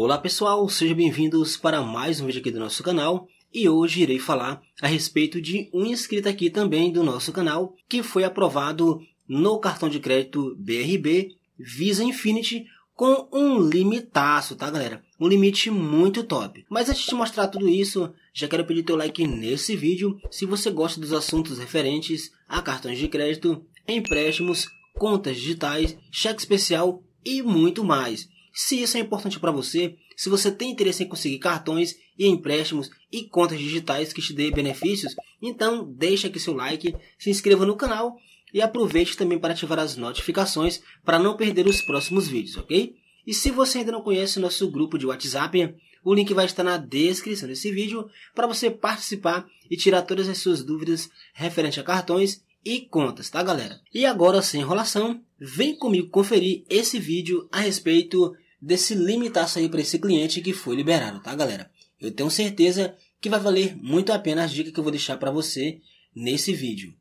Olá pessoal, sejam bem-vindos para mais um vídeo aqui do nosso canal e hoje irei falar a respeito de um inscrito aqui também do nosso canal que foi aprovado no cartão de crédito BRB Visa Infinity com um limitaço, tá galera? Um limite muito top. Mas antes de mostrar tudo isso, já quero pedir teu like nesse vídeo se você gosta dos assuntos referentes a cartões de crédito, empréstimos, contas digitais, cheque especial e muito mais. Se isso é importante para você, se você tem interesse em conseguir cartões e empréstimos e contas digitais que te dê benefícios, então deixa aqui seu like, se inscreva no canal e aproveite também para ativar as notificações para não perder os próximos vídeos, ok? E se você ainda não conhece o nosso grupo de WhatsApp, o link vai estar na descrição desse vídeo para você participar e tirar todas as suas dúvidas referente a cartões e contas, tá galera? E agora, sem enrolação, vem comigo conferir esse vídeo a respeito desse limitaço aí para esse cliente que foi liberado, tá, galera? Eu tenho certeza que vai valer muito a pena as dicas que eu vou deixar para você nesse vídeo.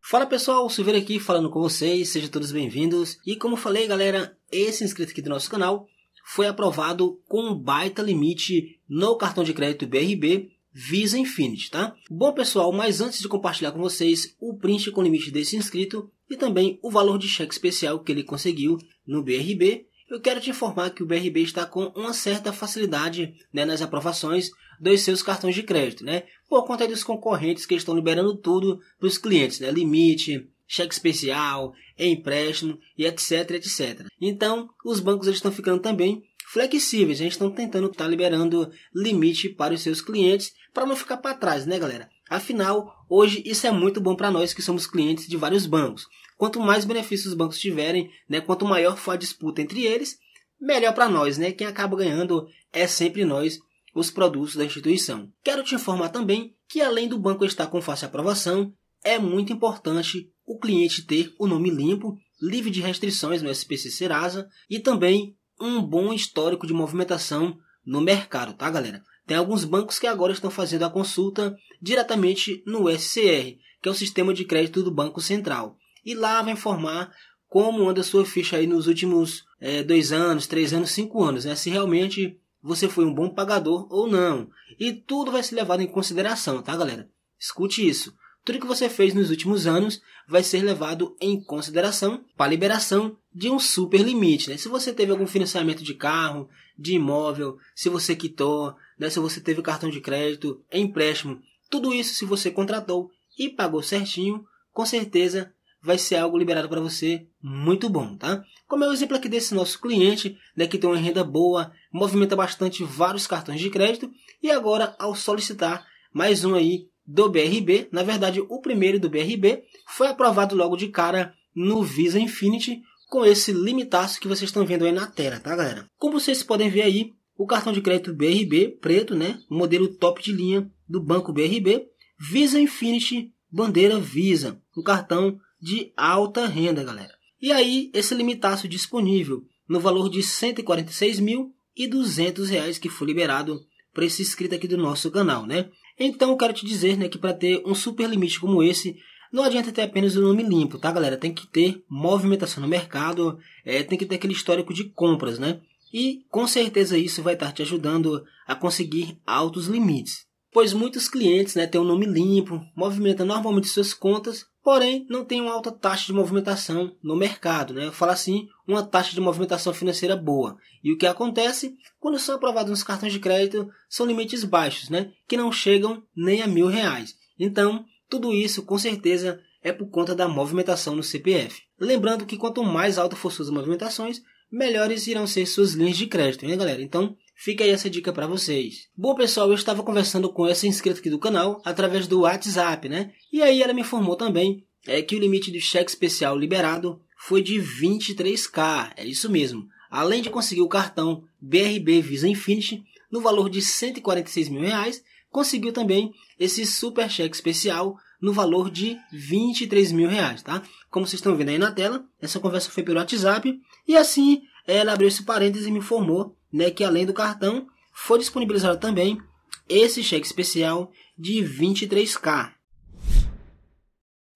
Fala pessoal, Silveira aqui falando com vocês, sejam todos bem-vindos. E como falei, galera, esse inscrito aqui do nosso canal foi aprovado com um baita limite no cartão de crédito BRB Visa Infinity, tá? Bom pessoal, mas antes de compartilhar com vocês o print com limite desse inscrito e também o valor de cheque especial que ele conseguiu no BRB, eu quero te informar que o BRB está com uma certa facilidade né, nas aprovações dos seus cartões de crédito, né? Por conta dos concorrentes que estão liberando tudo para os clientes, né? Limite, cheque especial, empréstimo e etc, etc. Então, os bancos estão ficando também flexíveis, eles estão tentando estar tá liberando limite para os seus clientes para não ficar para trás, né, galera? Afinal, hoje isso é muito bom para nós que somos clientes de vários bancos quanto mais benefícios os bancos tiverem, né, quanto maior for a disputa entre eles, melhor para nós, né? Quem acaba ganhando é sempre nós, os produtos da instituição. Quero te informar também que além do banco estar com fácil aprovação, é muito importante o cliente ter o nome limpo, livre de restrições no SPC Serasa e também um bom histórico de movimentação no mercado, tá, galera? Tem alguns bancos que agora estão fazendo a consulta diretamente no SCR, que é o sistema de crédito do Banco Central. E lá vai informar como anda a sua ficha aí nos últimos é, dois anos, três anos, cinco anos, né? Se realmente você foi um bom pagador ou não. E tudo vai ser levado em consideração, tá, galera? Escute isso. Tudo que você fez nos últimos anos vai ser levado em consideração para a liberação de um super limite. Né? Se você teve algum financiamento de carro, de imóvel, se você quitou, né? se você teve cartão de crédito, empréstimo, tudo isso se você contratou e pagou certinho, com certeza vai ser algo liberado para você muito bom, tá? Como é o exemplo aqui desse nosso cliente, né, que tem uma renda boa, movimenta bastante vários cartões de crédito e agora ao solicitar mais um aí do BRB, na verdade o primeiro do BRB foi aprovado logo de cara no Visa Infinity com esse limitaço que vocês estão vendo aí na tela, tá galera? Como vocês podem ver aí, o cartão de crédito BRB preto, né, o modelo top de linha do banco BRB, Visa Infinity, bandeira Visa, o cartão de alta renda, galera. E aí, esse limitaço disponível no valor de R$ 146.200 que foi liberado para esse inscrito aqui do nosso canal, né? Então, eu quero te dizer né, que para ter um super limite como esse, não adianta ter apenas o nome limpo, tá, galera? Tem que ter movimentação no mercado, é, tem que ter aquele histórico de compras, né? E com certeza isso vai estar te ajudando a conseguir altos limites pois muitos clientes né, têm um nome limpo, movimentam normalmente suas contas, porém não têm uma alta taxa de movimentação no mercado. Né? Eu falo assim, uma taxa de movimentação financeira boa. E o que acontece? Quando são aprovados nos cartões de crédito, são limites baixos, né, que não chegam nem a mil reais. Então, tudo isso com certeza é por conta da movimentação no CPF. Lembrando que quanto mais alta for suas movimentações, melhores irão ser suas linhas de crédito, né, galera? Então, Fica aí essa dica para vocês. Bom, pessoal, eu estava conversando com essa inscrita aqui do canal através do WhatsApp, né? E aí ela me informou também é, que o limite do cheque especial liberado foi de 23k, é isso mesmo. Além de conseguir o cartão BRB Visa Infinity no valor de 146 mil reais, conseguiu também esse super cheque especial no valor de 23 mil reais, tá? Como vocês estão vendo aí na tela, essa conversa foi pelo WhatsApp e assim ela abriu esse parênteses e me informou né, que além do cartão, foi disponibilizado também esse cheque especial de 23K.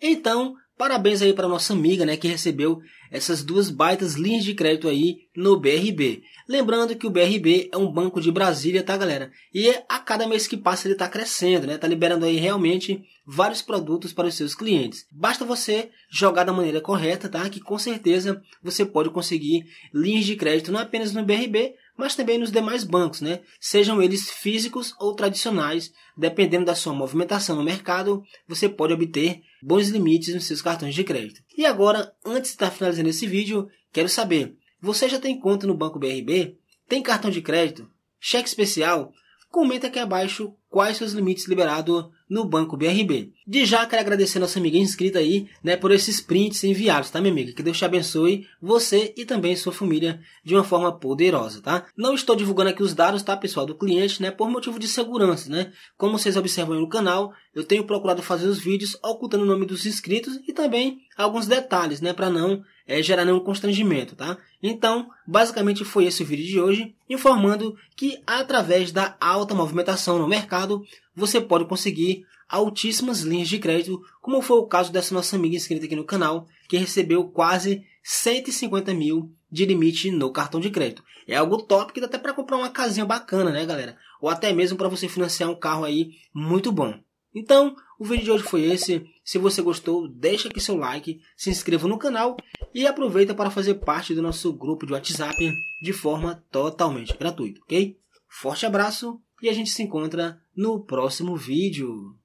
Então, Parabéns aí para nossa amiga, né, que recebeu essas duas baitas linhas de crédito aí no BRB. Lembrando que o BRB é um banco de Brasília, tá, galera? E é a cada mês que passa ele tá crescendo, né? Tá liberando aí realmente vários produtos para os seus clientes. Basta você jogar da maneira correta, tá? Que com certeza você pode conseguir linhas de crédito não apenas no BRB, mas também nos demais bancos, né? sejam eles físicos ou tradicionais, dependendo da sua movimentação no mercado, você pode obter bons limites nos seus cartões de crédito. E agora, antes de estar finalizando esse vídeo, quero saber, você já tem conta no Banco BRB? Tem cartão de crédito? Cheque especial? Comenta aqui abaixo quais seus limites liberados no Banco BRB. De já quero agradecer a nossa amiga inscrita aí, né, por esses prints enviados, tá, minha amiga? Que Deus te abençoe, você e também sua família, de uma forma poderosa, tá? Não estou divulgando aqui os dados, tá, pessoal, do cliente, né, por motivo de segurança, né? Como vocês observam no canal, eu tenho procurado fazer os vídeos ocultando o nome dos inscritos e também alguns detalhes, né, para não é, gerar nenhum constrangimento, tá? Então, basicamente foi esse o vídeo de hoje, informando que através da alta movimentação no mercado, mercado, você pode conseguir altíssimas linhas de crédito, como foi o caso dessa nossa amiga inscrita aqui no canal, que recebeu quase 150 mil de limite no cartão de crédito. É algo top que dá até para comprar uma casinha bacana, né, galera? Ou até mesmo para você financiar um carro aí muito bom. Então, o vídeo de hoje foi esse. Se você gostou, deixa aqui seu like, se inscreva no canal e aproveita para fazer parte do nosso grupo de WhatsApp de forma totalmente gratuita, ok? Forte abraço e a gente se encontra no próximo vídeo.